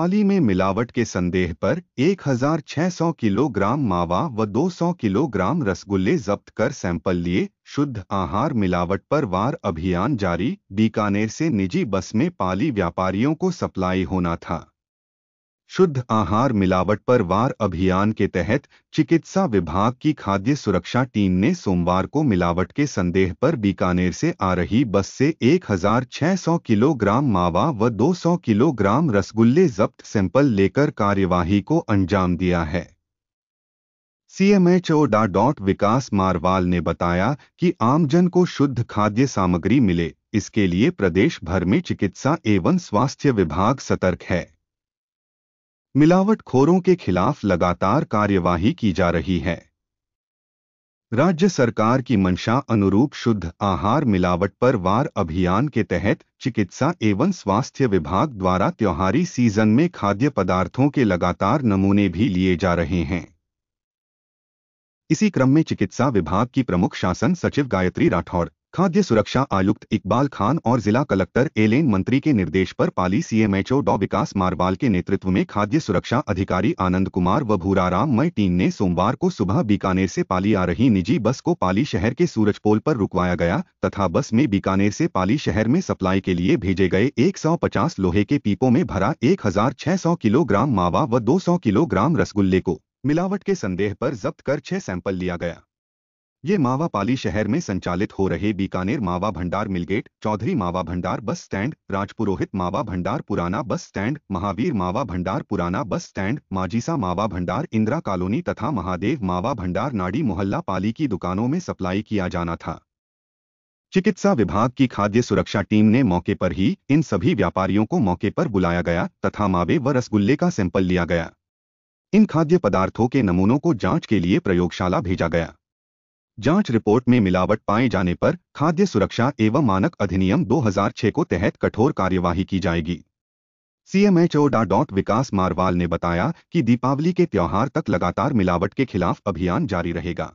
पाली में मिलावट के संदेह पर 1,600 किलोग्राम मावा व 200 किलोग्राम रसगुल्ले जब्त कर सैंपल लिए शुद्ध आहार मिलावट पर वार अभियान जारी बीकानेर से निजी बस में पाली व्यापारियों को सप्लाई होना था शुद्ध आहार मिलावट पर वार अभियान के तहत चिकित्सा विभाग की खाद्य सुरक्षा टीम ने सोमवार को मिलावट के संदेह पर बीकानेर से आ रही बस से 1,600 किलोग्राम मावा व 200 किलोग्राम रसगुल्ले जब्त सैंपल लेकर कार्यवाही को अंजाम दिया है सीएमएचओ डा डॉट विकास मारवाल ने बताया कि आमजन को शुद्ध खाद्य सामग्री मिले इसके लिए प्रदेश भर में चिकित्सा एवं स्वास्थ्य विभाग सतर्क है मिलावटखोरों के खिलाफ लगातार कार्यवाही की जा रही है राज्य सरकार की मंशा अनुरूप शुद्ध आहार मिलावट पर वार अभियान के तहत चिकित्सा एवं स्वास्थ्य विभाग द्वारा त्योहारी सीजन में खाद्य पदार्थों के लगातार नमूने भी लिए जा रहे हैं इसी क्रम में चिकित्सा विभाग की प्रमुख शासन सचिव गायत्री राठौड़ खाद्य सुरक्षा आयुक्त इकबाल खान और जिला कलेक्टर एलेन मंत्री के निर्देश पर पाली सीएमएचओ डॉ विकास मारवाल के नेतृत्व में खाद्य सुरक्षा अधिकारी आनंद कुमार व भूराराम मई टीम ने सोमवार को सुबह बीकानेर से पाली आ रही निजी बस को पाली शहर के सूरजपोल पर रुकवाया गया तथा बस में बीकानेर से पाली शहर में सप्लाई के लिए भेजे गए एक लोहे के पीपों में भरा एक किलोग्राम मावा व दो किलोग्राम रसगुल्ले को मिलावट के संदेह पर जब्त कर छह सैंपल लिया गया ये मावा पाली शहर में संचालित हो रहे बीकानेर मावा भंडार मिलगेट चौधरी मावा भंडार बस स्टैंड राजपुरोहित मावा भंडार पुराना बस स्टैंड महावीर मावा भंडार पुराना बस स्टैंड माजीसा मावा भंडार इंदिरा कॉलोनी तथा महादेव मावा भंडार नाड़ी मोहल्ला पाली की दुकानों में सप्लाई किया जाना था चिकित्सा विभाग की खाद्य सुरक्षा टीम ने मौके पर ही इन सभी व्यापारियों को मौके पर बुलाया गया तथा मावे व रसगुल्ले का सैंपल लिया गया इन खाद्य पदार्थों के नमूनों को जांच के लिए प्रयोगशाला भेजा गया जांच रिपोर्ट में मिलावट पाए जाने पर खाद्य सुरक्षा एवं मानक अधिनियम 2006 को तहत कठोर कार्यवाही की जाएगी सीएमएचओ डॉट विकास मारवाल ने बताया कि दीपावली के त्यौहार तक लगातार मिलावट के खिलाफ अभियान जारी रहेगा